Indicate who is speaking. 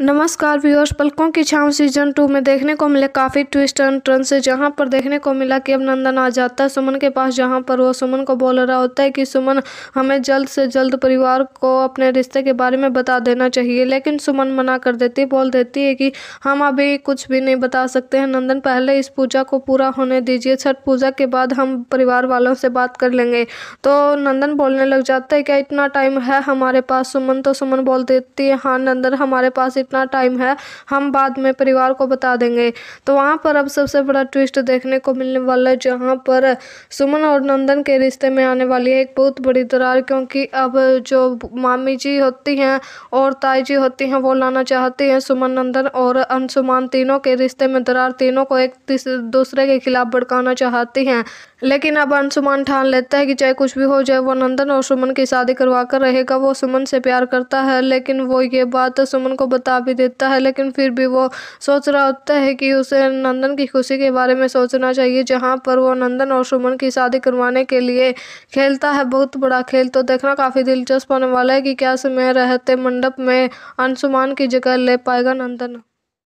Speaker 1: नमस्कार व्यूअर्स पलकों की छांव सीजन टू में देखने को मिले काफ़ी ट्विस्ट एंड टर्न से जहां पर देखने को मिला कि अब नंदन आ जाता है सुमन के पास जहां पर वो सुमन को बोल रहा होता है कि सुमन हमें जल्द से जल्द परिवार को अपने रिश्ते के बारे में बता देना चाहिए लेकिन सुमन मना कर देती है बोल देती है कि हम अभी कुछ भी नहीं बता सकते हैं नंदन पहले इस पूजा को पूरा होने दीजिए छठ पूजा के बाद हम परिवार वालों से बात कर लेंगे तो नंदन बोलने लग जाता है क्या इतना टाइम है हमारे पास सुमन तो सुमन बोल देती है हाँ नंदन हमारे पास कितना टाइम है हम बाद में परिवार को बता देंगे तो वहाँ पर अब सबसे बड़ा ट्विस्ट देखने को मिलने वाला है जहाँ पर सुमन और नंदन के रिश्ते में आने वाली है एक बहुत बड़ी दरार क्योंकि अब जो मामी जी होती हैं और ताई जी होती हैं वो लाना चाहती हैं सुमन नंदन और अंशुमान तीनों के रिश्ते में दरार तीनों को एक दूसरे के खिलाफ भड़काना चाहती हैं लेकिन अब अंशुमान ठान लेता है कि चाहे कुछ भी हो जाए वो नंदन और सुमन की शादी करवा कर रहेगा वो सुमन से प्यार करता है लेकिन वो ये बात सुमन को बता बता भी देता है लेकिन फिर भी वो सोच रहा होता है कि उसे नंदन की खुशी के बारे में सोचना चाहिए जहाँ पर वो नंदन और सुमन की शादी करवाने के लिए खेलता है बहुत बड़ा खेल तो देखना काफ़ी दिलचस्प होने वाला है कि क्या समय रहते मंडप में अंशुमान की जगह ले पाएगा नंदन